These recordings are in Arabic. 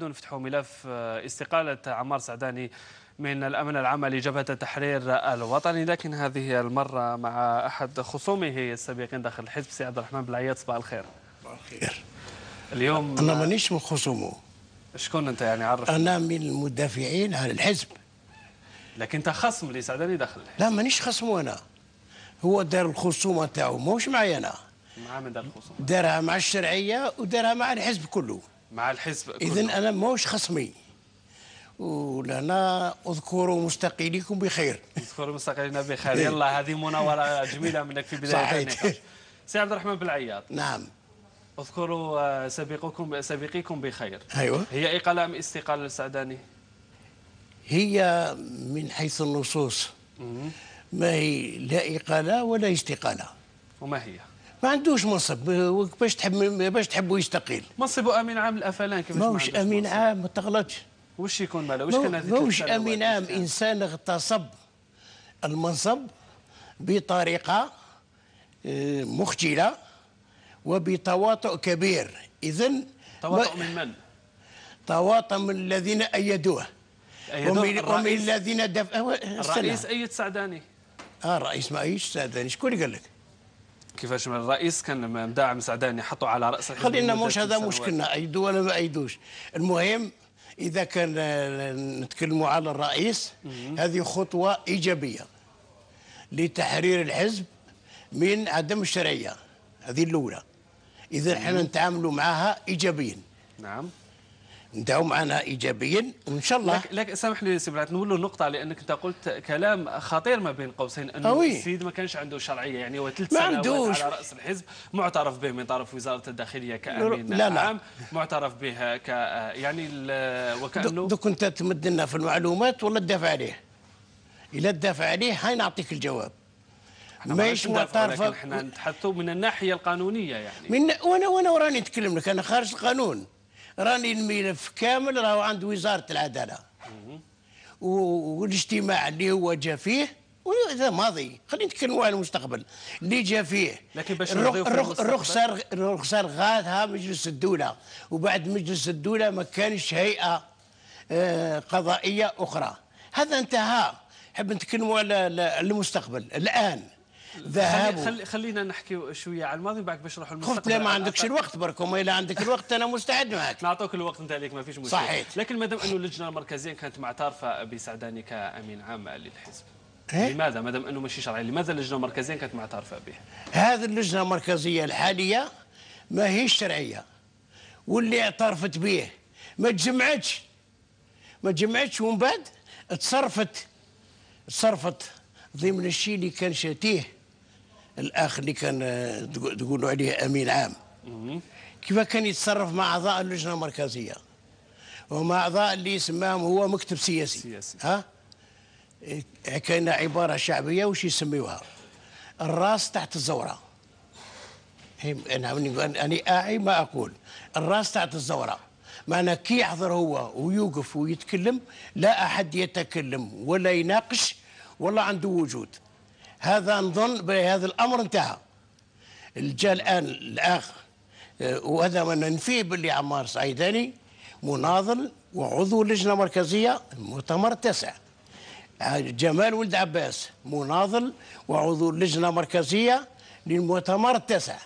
فتحوا ملف آه، استقالة عمار سعداني من الأمن العام لجبهة التحرير الوطني لكن هذه المرة مع أحد خصومه السابقين داخل الحزب سي عبد الرحمن بالعياد صباح الخير صباح الخير اليوم أنا مانيش من خصومه شكون أنت يعني عرف أنا من المدافعين عن الحزب لكن أنت خصم لسعداني داخل الحزب لا مانيش خصمه أنا هو دار الخصومة تاعو ماهوش معي أنا مع من دار الخصومة دارها مع الشرعية ودارها مع الحزب كله مع الحزب اذا انا ماهوش خصمي ولهنا اذكروا مستقيلكم بخير اذكروا مستقيلنا بخير يلا إيه. هذه مناوره جميله منك في بدايه النقاش سي عبد الرحمن بالعياط نعم اذكروا آه، سابقكم سابقيكم بخير ايوه هي اقاله ام استقاله السعداني؟ هي من حيث النصوص ما هي لا اقاله ولا استقاله وما هي؟ ما عندوش منصب باش تحب باش تحبوا يستقيل منصبه امين عام الافلان كيفاش ماهوش امين عام ما تغلطش واش يكون ماله واش كان ماهوش امين عام انسان اغتصب المنصب بطريقه آه، مخجله وبتواطؤ كبير اذا تواطؤ من من؟ تواطؤ من الذين ايدوه ومن, ومن الذين دفعوا أه، الرئيس ايد سعداني اه الرئيس ما ايدش سعداني شكون اللي قال لك؟ كيفاش الرئيس كان مدعم سعداني حطوا على راس خلينا مش هذا مشكلنا ايدوا ولا ما ايدوش المهم اذا كان آه، نتكلموا على الرئيس هذه خطوه ايجابيه لتحرير الحزب من عدم الشرعيه هذه الاولى اذا احنا نتعاملوا معها ايجابيا نعم نداوم معنا ايجابيا وان شاء الله لك, لك سامح لي سي نقول نولوا النقطه لانك انت قلت كلام خطير ما بين قوسين انه أوي. السيد ما كانش عنده شرعيه يعني هو ثلاث سنوات على راس الحزب معترف به من طرف وزاره الداخليه كامين لا لا. عام معترف به ك يعني وكانه دوك انت تمد لنا في المعلومات ولا تدافع عليه الا تدافع عليه هاي نعطيك الجواب ماهيش معترفه احنا نتحدثوا من الناحيه القانونيه يعني من وانا وانا وراني نتكلم لك انا خارج القانون راني الملف كامل راهو عند وزاره العداله والاجتماع اللي هو جا فيه هذا ماضي خلينا نتكلموا على المستقبل اللي جا فيه لكن باش الرخصه الرخصه غاثها مجلس الدوله وبعد مجلس الدوله ما كانش هيئه آه، قضائيه اخرى هذا انتهى حب نتكلموا على المستقبل الان ذهب خلي خلينا نحكي شويه على الماضي بعد بشرح المستقبل قلت لا ما عندكش الوقت وما الا عندك الوقت انا مستعد معك نعطوك الوقت انت عليك ما فيش مشكل صحيح لكن ما دام انه اللجنه المركزيه كانت معترفه بسعداني كامين عام للحزب إيه؟ لماذا ما دام انه ماشي شرعي لماذا اللجنه المركزيه كانت معترفه به هذه اللجنه المركزيه الحاليه ما هيش شرعيه واللي اعترفت به ما تجمعتش ما تجمعتش ومن بعد تصرفت تصرفت ضمن الشيء اللي كان شاتيه الاخ اللي كان آه، تقولوا عليه امين عام كيف كان يتصرف مع اعضاء اللجنه المركزيه ومع اعضاء اللي سماهم هو مكتب سياسي, سياسي. ها حكينا إيه، عباره شعبيه وش يسميوها الراس تحت الزوره انا اني اعي ما اقول الراس تحت الزوره معنا كي يحضر هو ويوقف ويتكلم لا احد يتكلم ولا يناقش ولا عنده وجود هذا نظن بهذا الامر انتهى جاء الان الاخ آه، وهذا ما ننفيه باللي عمار سعيداني مناضل وعضو لجنه مركزيه مؤتمر التاسع آه، جمال ولد عباس مناضل وعضو لجنه مركزيه للمؤتمر التاسع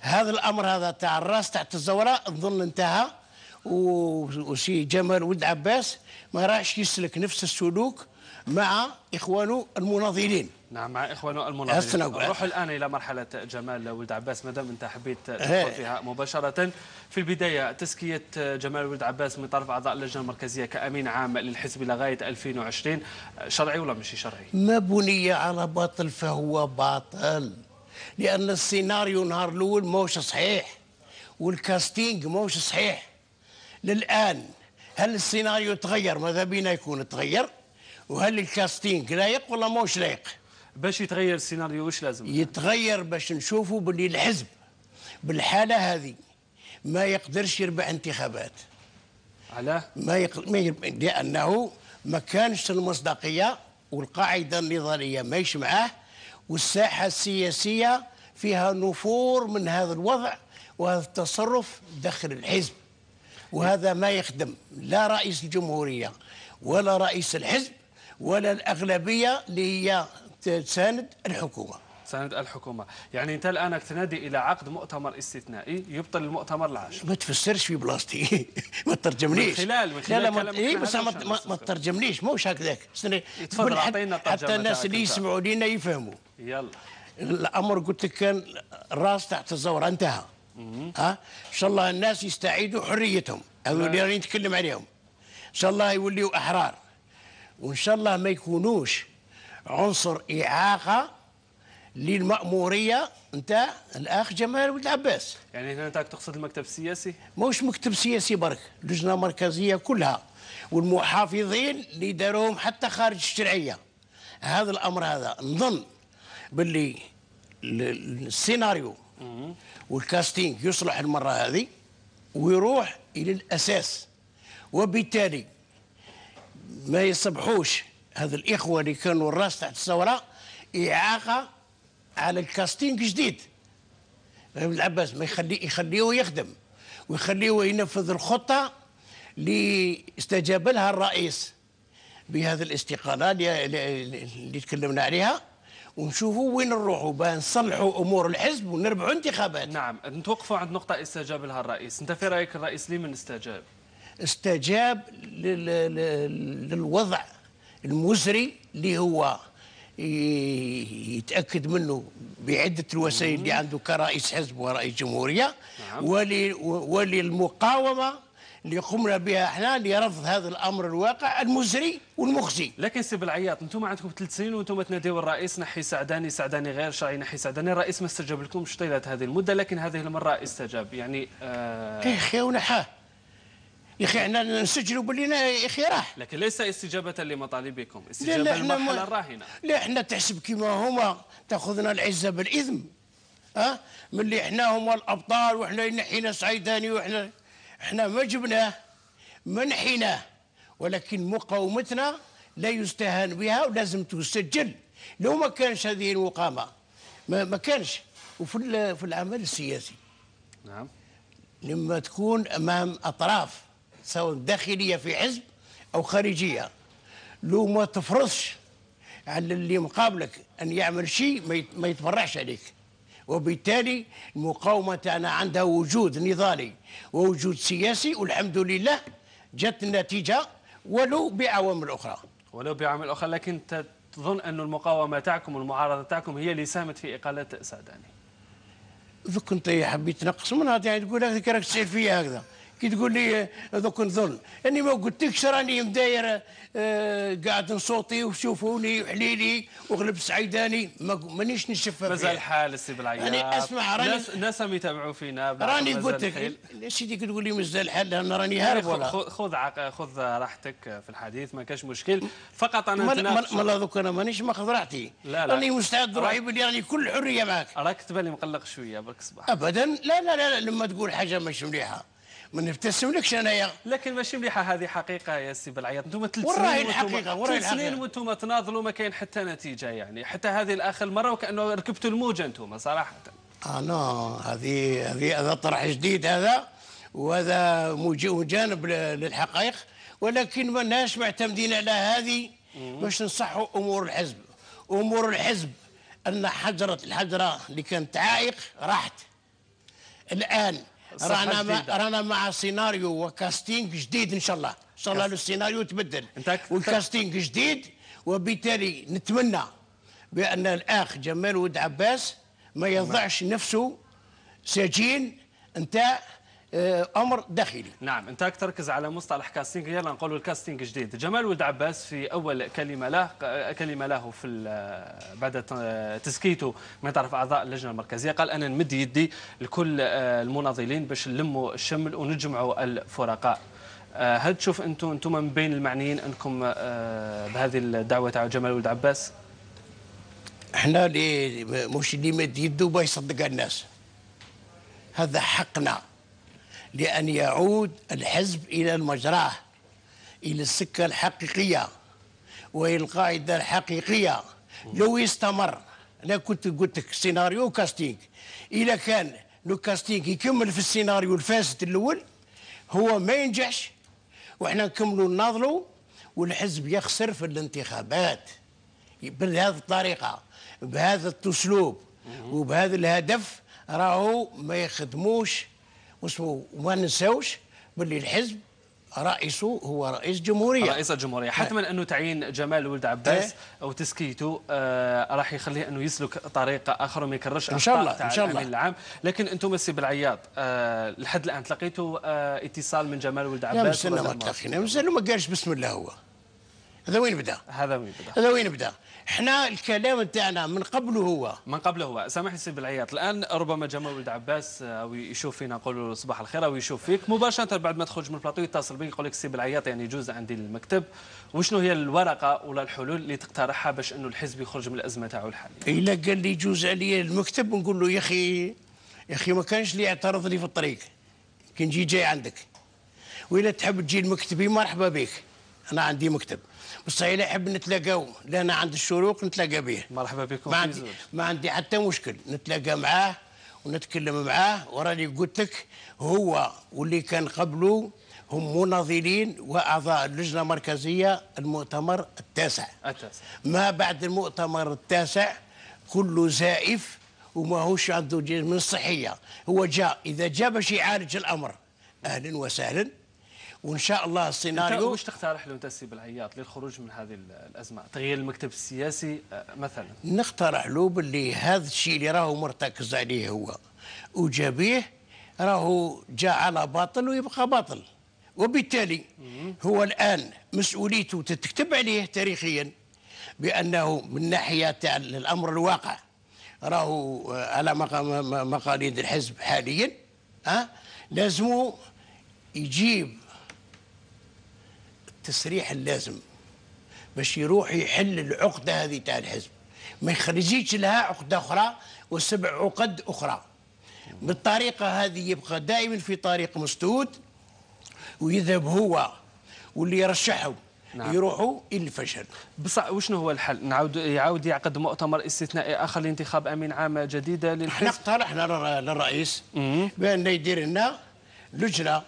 هذا الامر هذا تاع الراس تحت الزوراء نظن انتهى وسي جمال ولد عباس ما راحش يسلك نفس السلوك مع إخوانه المناضلين نعم مع إخوانه المناضلين نروح الآن إلى مرحلة جمال ولد عباس مدام أنت حبيت تدخل فيها مباشرة في البداية تزكية جمال ولد عباس من طرف أعضاء اللجنة المركزية كأمين عام للحزب لغاية 2020 شرعي ولا مش شرعي؟ ما بني على باطل فهو باطل لأن السيناريو نهار الأول ماهوش صحيح والكاستينج ماهوش صحيح للآن هل السيناريو تغير ماذا بينا يكون تغير وهل الكاستينج لايق ولا موش لايق باش يتغير السيناريو واش لازم يتغير باش نشوفوا باللي الحزب بالحاله هذه ما يقدرش يربح انتخابات علاه ما يقدر لانه ما كانش المصداقيه والقاعده النضاليه ماهيش معاه والساحه السياسيه فيها نفور من هذا الوضع وهذا التصرف داخل الحزب وهذا ما يخدم لا رئيس الجمهوريه ولا رئيس الحزب ولا الأغلبية اللي هي تساند الحكومة تساند الحكومة يعني أنت الآن تنادي إلى عقد مؤتمر استثنائي يبطل المؤتمر العاشر ما تفسرش في بلاصتي ما ترجمنيش من خلال من خلال لا لا ما إيه بس ما, ما ترجمنيش موش هكذاك تفضل أعطينا حتى الناس اللي يسمعوا لينا يفهموا يلا الامر قلت لك كان الراس تحت الزور انتهى ها ان شاء الله الناس يستعيدوا حريتهم هذول اللي راني نتكلم عليهم ان شاء الله يوليوا احرار وإن شاء الله ما يكونوش عنصر إعاقة للمأمورية نتاع الأخ جمال ولد العباس يعني هنا تقصد المكتب السياسي؟ ماهوش مكتب سياسي برك لجنة مركزية كلها والمحافظين اللي داروهم حتى خارج الشرعية هذا الأمر هذا نظن باللي السيناريو والكاستينج يصلح المرة هذه ويروح إلى الأساس وبالتالي ما يصبحوش هذ الاخوه اللي كانوا الراس تحت الثوره اعاقه على الكاستينج جديد العباس ما يخلي يخليه يخدم ويخليه ينفذ الخطه اللي استجاب لها الرئيس بهذه الاستقاله اللي تكلمنا عليها ونشوفوا وين نروحوا باه نصلحوا امور الحزب ونربحوا انتخابات نعم نتوقفوا عند نقطه استجاب لها الرئيس انت في رايك الرئيس لمن استجاب استجاب للوضع المزري اللي هو يتاكد منه بعده الوسائل اللي عنده كرئيس حزب ورئيس جمهوريه نعم. وللمقاومه اللي قمنا بها احنا لرفض هذا الامر الواقع المزري والمخزي. لكن سي بالعياط انتم عندكم ثلاث سنين وانتم تناديوا الرئيس نحي سعداني سعداني غير شرعي نحي سعداني الرئيس ما استجاب لكم طيله هذه المده لكن هذه المره استجاب يعني آه... خي ونحاه يا اخي احنا نسجلوا باللي يا اخي راح لكن ليس استجابه لمطالبكم استجابه للمرحله الراهنه لا احنا تحسب كيما هما تاخذنا العزه بالاثم ها أه؟ ملي احنا هما الابطال وحنا نحينا صعيداني وحنا احنا ما جبناه ما نحيناه ولكن مقاومتنا لا يستهان بها ولازم تسجل لو ما كانش هذه المقامه ما, ما كانش وفي في العمل السياسي نعم لما تكون امام اطراف سواء داخليه في حزب او خارجيه لو ما تفرضش على اللي مقابلك ان يعمل شيء ما يتبرعش عليك وبالتالي المقاومه تاعنا عندها وجود نضالي ووجود سياسي والحمد لله جت النتيجه ولو بعوامل اخرى ولو بعوامل اخرى لكن تظن ان المقاومه تاعكم والمعارضه تاعكم هي اللي ساهمت في اقاله سعداني اذا انت حبيت نقص من هذا يعني تقول لك راك تسال فيا هكذا كي تقول لي دوك نظن اني ما قلتلكش راني مداير آه، قاعد نصوتي وشوفوني وحليلي وغلب سعيداني مانيش نشف مازال حال السي بالعياط راني يعني اسمع راني ناس ناس يتابعوا فينا راني قلت لك سيدي تقول لي مازال الحال انا راني هارب ولا خذ خذ راحتك في الحديث ما كاش مشكل فقط انا نتناقش دوك انا مانيش ماخذ راحتي لا لا راني مستعد روحي بلي راني كل حريه معك راك تبالي مقلق شويه برك صباح ابدا لا لا لا لما تقول حاجه مش مليحه ما نبتسملكش انايا لكن ماشي مليحه هذه حقيقه يا سي بالعياط انتم ثلاث سنين وراهي الحقيقه وراهي سنين وانتم تناضلوا ما كاين حتى نتيجه يعني حتى هذه الاخر مره وكانه ركبتوا الموجه انتم صراحه اه نو هذه هذه هذا طرح جديد هذا وهذا مجانب للحقائق ولكن ما ناش معتمدين على هذه باش نصحوا امور الحزب امور الحزب ان حجره الحجره اللي كانت عائق راحت الان رانا ما رانا مع سيناريو وكاستينج جديد ان شاء الله ان شاء الله السيناريو تبدل والكاستينج جديد وبالتالي نتمنى بان الاخ جمال ود عباس ما يضعش نفسه سجين انت آه، امر داخلي نعم انت تركز على مصطلح كاستينغ يلا نقولوا الكاستينغ جديد جمال ولد عباس في اول كلمه له آه، كلمه له في آه، بعد تسكيته من طرف اعضاء اللجنه المركزيه قال انا نمد يدي لكل المناضلين باش نلموا الشمل ونجمعوا الفرقاء هل تشوف انتم انتم من بين المعنيين انكم بهذه الدعوه تاع جمال ولد عباس احنا اللي مش اللي مد يده باش يصدق الناس هذا حقنا لأن يعود الحزب إلى مجراه إلى السكة الحقيقية وإلى القاعدة الحقيقية لو يستمر أنا كنت قلت لك سيناريو كاستينغ إذا كان لو كاستينغ يكمل في السيناريو الفاسد الأول هو ما ينجحش وإحنا نكملوا نناضلوا والحزب يخسر في الانتخابات بهذه الطريقة بهذا الأسلوب وبهذا الهدف راهو ما يخدموش وما ننساوش باللي الحزب رئيسه هو رئيس جمهورية رئيس الجمهورية حتما نعم. أنه تعيين جمال ولد عباس أه؟ أو تسكيته آه راح يخليه أنه يسلك طريق آخر وما يكررش إن شاء الله إن شاء الله العام لكن أنتم السي بالعياض آه لحد الآن تلقيتوا آه اتصال من جمال ولد عباس لا مازلنا ما تلقينا مازال ما قالش بسم الله هو هذا وين بدا هذا وين بدا هذا وين بدا احنا الكلام تاعنا من قبله هو من قبله هو سامحني سي بالعياط الان ربما جمال ولد عباس آه، او يشوف فينا نقول له صباح الخير او يشوف فيك مباشره بعد ما تخرج من البلاطو يتصل بك يقول لك سي بالعياط يعني يجوز عندي المكتب وشنو هي الورقه ولا الحلول اللي تقترحها باش انه الحزب يخرج من الازمه تاعو الحاليه الا قال لي يجوز عليا المكتب نقول له يا اخي يا اخي ما كانش اللي يعترض لي في الطريق كي نجي جاي عندك وإلا تحب تجي لمكتبي مرحبا بك انا عندي مكتب مستحيل احب نتلاقاو لان عند الشروق نتلاقى به مرحبا بكم ما عندي ما عندي حتى مشكل نتلاقى معاه ونتكلم معاه وراني قلت لك هو واللي كان قبله هم مناضلين واعضاء اللجنه المركزيه المؤتمر التاسع التاسع ما بعد المؤتمر التاسع كله زائف وماهوش عنده من الصحيه هو جاء اذا جاء باش يعالج الامر اهلا وسهلا وان شاء الله السيناريو وش تقترح له تسيب بالعياط للخروج من هذه الازمه تغيير المكتب السياسي آه، مثلا نقترح له باللي هذا الشيء اللي راهو مرتكز عليه هو وجابيه راهو جاء على باطل ويبقى باطل وبالتالي هو الان مسؤوليته تتكتب عليه تاريخيا بانه من ناحيه تاع الامر الواقع راهو آه، على مقاليد الحزب حاليا ها آه، لازمه يجيب التسريح اللازم باش يروح يحل العقده هذه تاع الحزب ما يخرجيش لها عقده اخرى وسبع عقد اخرى بالطريقه هذه يبقى دائما في طريق مسدود ويذهب هو واللي يرشحه نعم. يروحوا الى الفشل بصح وشنو هو الحل نعود يعاود يعقد مؤتمر استثنائي اخر لانتخاب امين عام جديده للحزب احنا اقترحنا للرئيس بان يدير لنا لجنه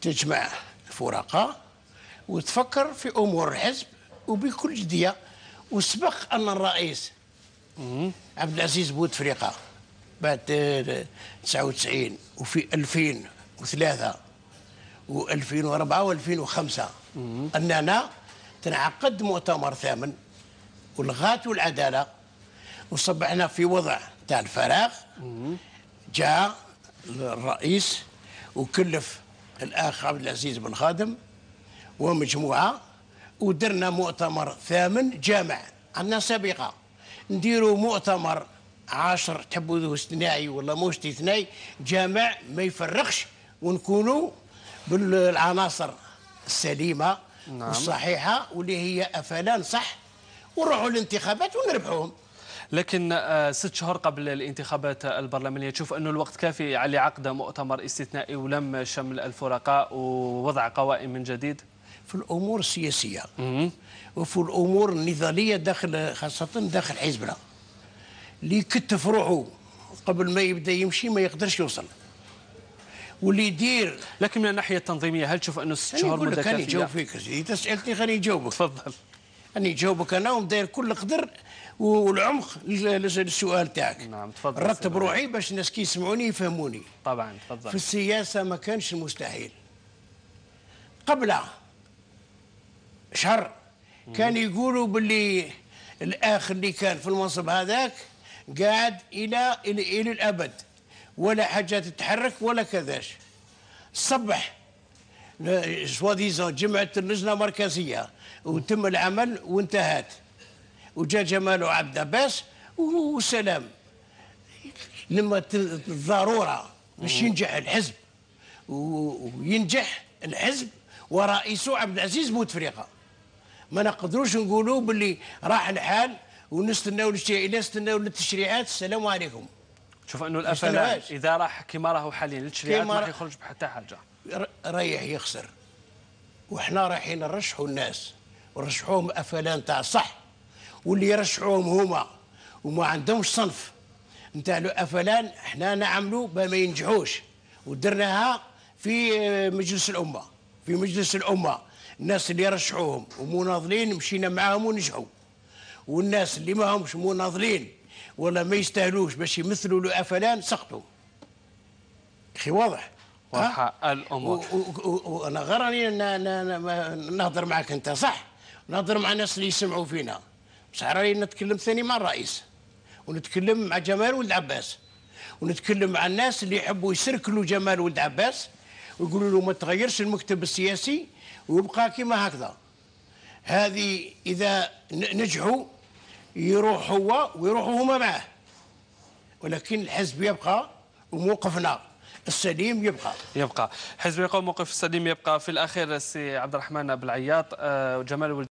تجمع الفرقاء وتفكر في امور الحزب وبكل جديه وسبق ان الرئيس عبد العزيز بوتفليقه بعد 99 وفي 2003 و2004 و2005 اننا تنعقد مؤتمر ثامن ولغات العداله وصبحنا في وضع تاع الفراغ جاء الرئيس وكلف الاخ عبد العزيز بن خادم ومجموعه ودرنا مؤتمر ثامن جامع عندنا سابقه نديروا مؤتمر عاشر تبوذه استثنائي ولا موش استثنائي جامع ما يفرقش ونكونوا بالعناصر السليمه نعم. والصحيحه واللي هي افلان صح ونروحوا للانتخابات ونربحوهم لكن آه، ست شهور قبل الانتخابات البرلمانية تشوف أن الوقت كافي على عقد مؤتمر استثنائي ولم شمل الفرقاء ووضع قوائم من جديد في الامور السياسيه وفي الامور النضاليه داخل خاصه داخل حزبنا اللي يكتف روحه قبل ما يبدا يمشي ما يقدرش يوصل واللي يدير لكن من الناحيه التنظيميه هل تشوف انه ست شهور مده كافيه؟ نجاوب فيك اذا سالتني خليني نجاوبك تفضل اني نجاوبك انا ومداير كل قدر والعمق للسؤال تاعك نعم تفضل رتب روحي باش الناس كي يسمعوني يفهموني طبعا تفضل في السياسه ما كانش المستحيل قبل شهر كان يقولوا باللي الاخ اللي كان في المنصب هذاك قاعد الى الى, إلى الابد ولا حاجه تتحرك ولا كذاش صبح سواديزون جمعت اللجنه المركزيه وتم العمل وانتهت وجا جمال وعبد عباس وسلام لما الضروره باش ينجح الحزب وينجح الحزب ورئيسه عبد العزيز بوتفليقه ما نقدروش نقولوا باللي راح الحال ونستناو نستناو التشريعات السلام عليكم شوف انه الافلام اذا راح كما راهو حاليا التشريعات ما راح يخرج بحتى حاجه رايح يخسر وحنا رايحين نرشحوا الناس ونرشحوهم افلام تاع صح واللي يرشحوهم هما وما عندهمش صنف نتاع الافلام احنا نعملوا ما ينجحوش ودرناها في مجلس الامه في مجلس الامه الناس اللي رشحوهم ومناضلين مشينا معاهم ونجحوا والناس اللي ما همش مناضلين ولا ما يستاهلوش باش يمثلوا له افلان سقطوا اخي واضح واضحه الامور وانا غير راني نهضر معك انت صح نهضر مع الناس اللي يسمعوا فينا بصح راني نتكلم ثاني مع الرئيس ونتكلم مع جمال ولد عباس ونتكلم مع الناس اللي يحبوا يسركلوا جمال ولد عباس ويقولوا له ما تغيرش المكتب السياسي ويبقى كما هكذا هذه إذا نجحوا يروح هو ويروحوا هما معاه ولكن الحزب يبقى وموقفنا السليم يبقى يبقى حزب يقوم موقف السليم يبقى في الاخير السي عبد الرحمن بالعياط آه، جمال